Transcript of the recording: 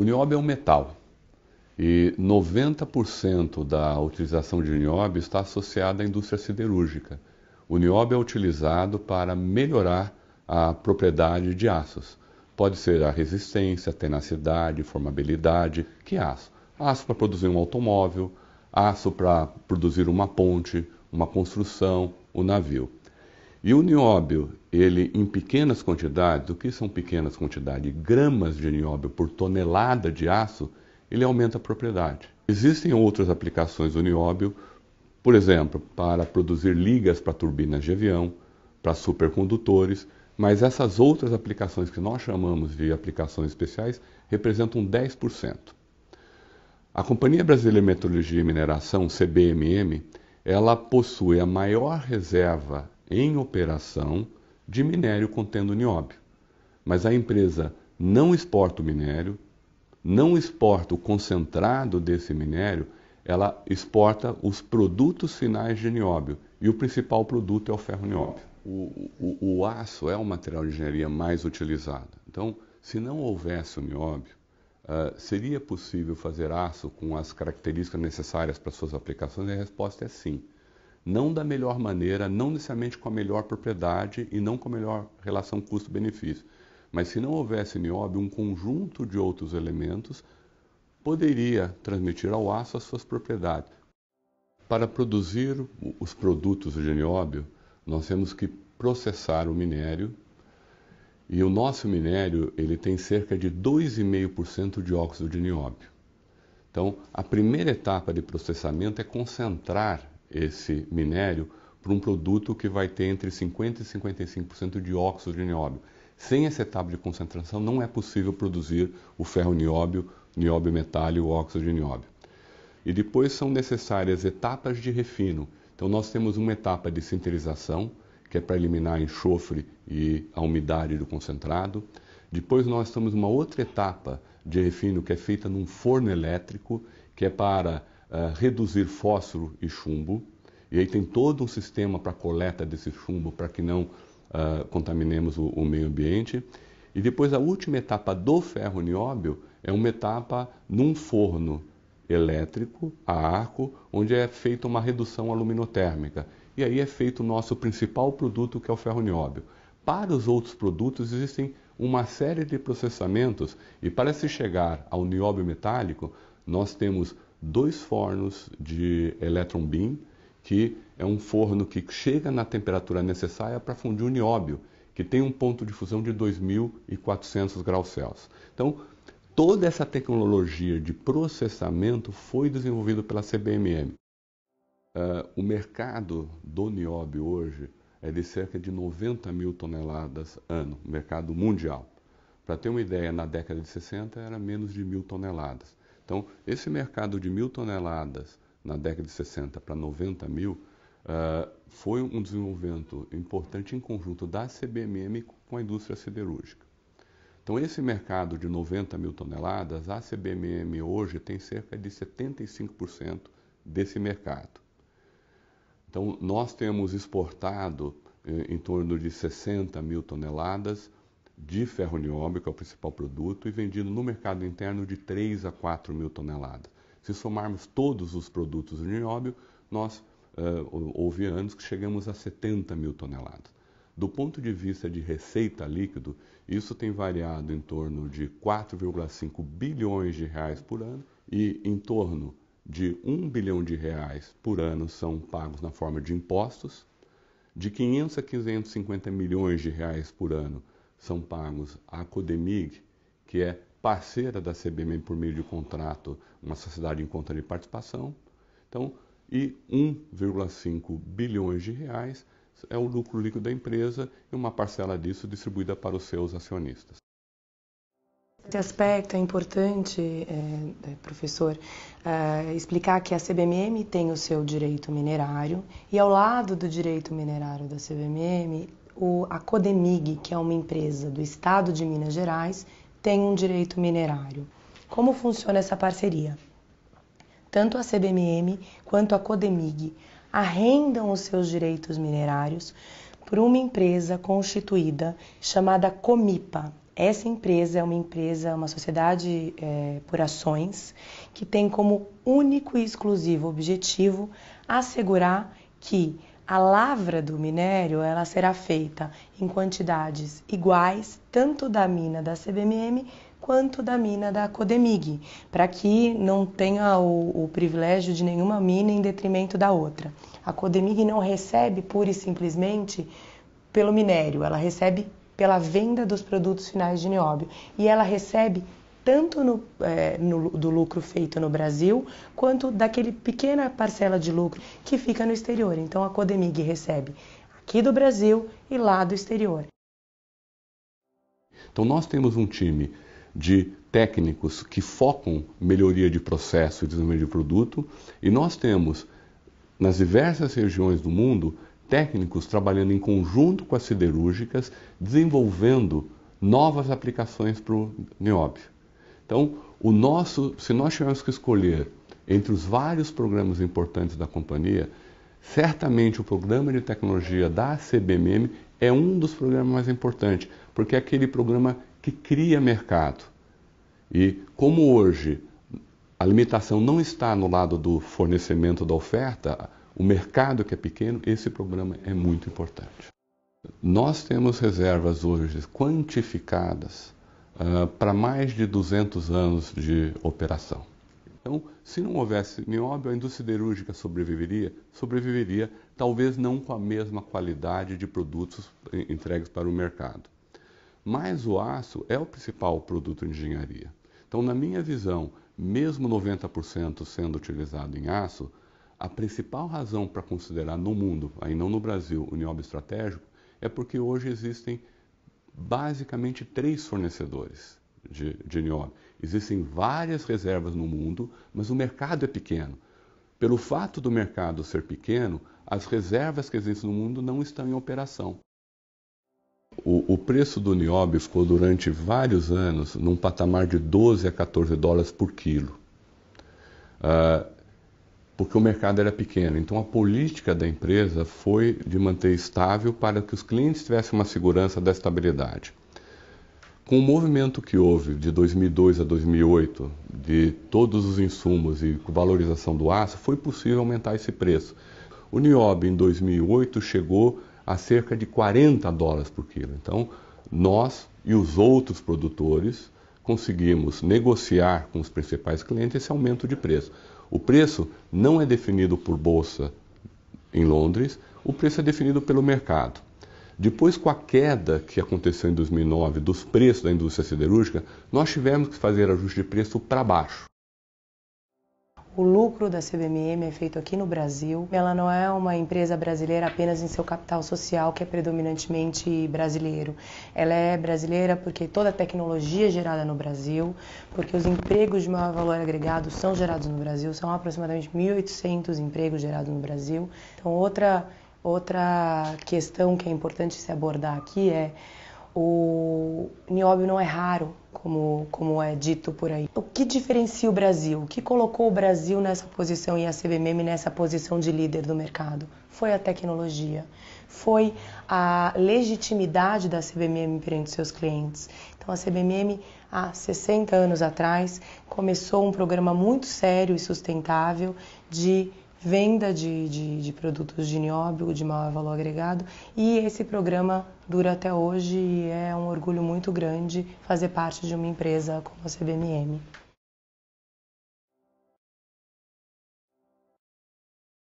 O nióbio é um metal e 90% da utilização de nióbio está associada à indústria siderúrgica. O nióbio é utilizado para melhorar a propriedade de aços. Pode ser a resistência, a tenacidade, formabilidade. Que é aço? Aço para produzir um automóvel, aço para produzir uma ponte, uma construção, o um navio. E o nióbio, ele em pequenas quantidades, o que são pequenas quantidades? Gramas de nióbio por tonelada de aço, ele aumenta a propriedade. Existem outras aplicações do nióbio, por exemplo, para produzir ligas para turbinas de avião, para supercondutores, mas essas outras aplicações que nós chamamos de aplicações especiais representam 10%. A Companhia Brasileira de Metrologia e Mineração, CBMM, ela possui a maior reserva em operação de minério contendo nióbio. Mas a empresa não exporta o minério, não exporta o concentrado desse minério, ela exporta os produtos finais de nióbio. E o principal produto é o ferro nióbio. O, o, o aço é o material de engenharia mais utilizado. Então, se não houvesse o nióbio, uh, seria possível fazer aço com as características necessárias para suas aplicações? E a resposta é sim não da melhor maneira, não necessariamente com a melhor propriedade e não com a melhor relação custo-benefício. Mas se não houvesse nióbio, um conjunto de outros elementos poderia transmitir ao aço as suas propriedades. Para produzir os produtos de nióbio, nós temos que processar o minério e o nosso minério ele tem cerca de 2,5% de óxido de nióbio. Então, a primeira etapa de processamento é concentrar esse minério para um produto que vai ter entre 50% e 55% de óxido de nióbio. Sem essa etapa de concentração, não é possível produzir o ferro nióbio, nióbio metálico, o óxido de nióbio. E depois são necessárias etapas de refino. Então, nós temos uma etapa de sinterização, que é para eliminar enxofre e a umidade do concentrado. Depois, nós temos uma outra etapa de refino que é feita num forno elétrico, que é para eh, reduzir fósforo e chumbo. E aí tem todo um sistema para coleta desse chumbo para que não uh, contaminemos o, o, meio ambiente. E depois a última etapa do ferro nióbio é uma etapa num forno elétrico a arco, onde é feita uma redução aluminotérmica. E aí é feito o nosso principal produto, que é o ferro nióbio. Para os outros produtos existem uma série de processamentos e para se chegar ao nióbio metálico, nós temos dois fornos de electron beam, que é um forno que chega na temperatura necessária para fundir o nióbio, que tem um ponto de fusão de 2.400 graus Celsius. Então, toda essa tecnologia de processamento foi desenvolvida pela CBMM. Uh, ah, o mercado do nióbio hoje é de cerca de 90 mil toneladas ano, mercado mundial. Para ter uma ideia, na década de 60 era menos de mil toneladas. Então, esse mercado de mil toneladas na década de 60 para 90 mil uh, foi um desenvolvimento importante em conjunto da CBMM com a indústria siderúrgica. Então, esse mercado de 90 mil toneladas, a CBMM hoje tem cerca de 75% desse mercado. Então, nós temos exportado eh, em torno de 60 mil toneladas de ferro nióbio, que é o principal produto, e vendido no mercado interno de 3 a 4 mil toneladas. Se somarmos todos os produtos de nióbio, nós uh, houve anos que chegamos a 70 mil toneladas. Do ponto de vista de receita líquido, isso tem variado em torno de 4,5 bilhões de reais por ano e em torno de 1 bilhão de reais por ano são pagos na forma de impostos, de 500 a 550 milhões de reais por ano são pagos à Codemig, que é parceira da CBM por meio de contrato, uma sociedade em conta de participação. Então, e 1,5 bilhões de reais é o lucro líquido da empresa e uma parcela disso distribuída para os seus acionistas. Esse aspecto é importante, é, é professor, é, explicar que a CBMM tem o seu direito minerário e ao lado do direito minerário da CBMM o, a Codemig, que é uma empresa do estado de Minas Gerais, tem um direito minerário. Como funciona essa parceria? Tanto a CBMM quanto a Codemig arrendam os seus direitos minerários por uma empresa constituída chamada Comipa. Essa empresa é uma empresa, uma sociedade é, por ações, que tem como único e exclusivo objetivo assegurar que a lavra do minério ela será feita em quantidades iguais, tanto da mina da CBMM quanto da mina da Codemig, para que não tenha o, o, privilégio de nenhuma mina em detrimento da outra. A Codemig não recebe pura e simplesmente pelo minério, ela recebe pela venda dos produtos finais de nióbio e ela recebe tanto no, é, no, do lucro feito no Brasil, quanto daquele pequena parcela de lucro que fica no exterior. Então a Codemig recebe aqui do Brasil e lá do exterior. Então nós temos um time de técnicos que focam melhoria de processo e desenvolvimento de produto, e nós temos nas diversas regiões do mundo técnicos trabalhando em conjunto com as siderúrgicas, desenvolvendo novas aplicações para o nióbio. Então, o nosso, se nós tivermos que escolher entre os vários programas importantes da companhia, certamente o programa de tecnologia da CBMM é um dos programas mais importantes, porque é aquele programa que cria mercado. E como hoje a limitação não está no lado do fornecimento da oferta, o mercado que é pequeno, esse programa é muito importante. Nós temos reservas hoje quantificadas ah, para mais de 200 anos de operação. Então, se não houvesse nióbio, a indústria siderúrgica sobreviveria? Sobreviveria, talvez não com a mesma qualidade de produtos eh, entregues para o mercado. Mas o aço é o principal produto de engenharia. Então, na minha visão, mesmo 90% sendo utilizado em aço, a principal razão para considerar no mundo, aí não no Brasil, o nióbio estratégico, é porque hoje existem basicamente três fornecedores de, de nióbio. Existem várias reservas no mundo, mas o mercado é pequeno. Pelo fato do mercado ser pequeno, as reservas que existem no mundo não estão em operação. O, o preço do nióbio ficou durante vários anos num patamar de 12 a 14 dólares por quilo. Uh, porque o mercado era pequeno. Então a política da empresa foi de manter estável para que os clientes tivessem uma segurança da estabilidade. Com o movimento que houve de 2002 a 2008 de todos os insumos e valorização do aço, foi possível aumentar esse preço. O niobe em 2008 chegou a cerca de 40 dólares por quilo. Então, nós e os outros produtores conseguimos negociar com os principais clientes esse aumento de preço. O preço não é definido por bolsa em Londres, o preço é definido pelo mercado. Depois, com a queda que aconteceu em 2009 dos preços da indústria siderúrgica, nós tivemos que fazer ajuste de preço para baixo. O lucro da CBMM é feito aqui no Brasil. Ela não é uma empresa brasileira apenas em seu capital social, que é predominantemente brasileiro. Ela é brasileira porque toda a tecnologia é gerada no Brasil, porque os empregos de maior valor agregado são gerados no Brasil, são aproximadamente 1.800 empregos gerados no Brasil. Então, outra, outra questão que é importante se abordar aqui é o nióbio não é raro, como, como é dito por aí. O que diferencia o Brasil? O que colocou o Brasil nessa posição e a CBMM nessa posição de líder do mercado? Foi a tecnologia, foi a legitimidade da CBMM perante seus clientes. Então, a CBMM, há 60 anos atrás, começou um programa muito sério e sustentável de venda de, de, de produtos de nióbio, de maior valor agregado. E esse programa dura até hoje e é um orgulho muito grande fazer parte de uma empresa como a CBMM.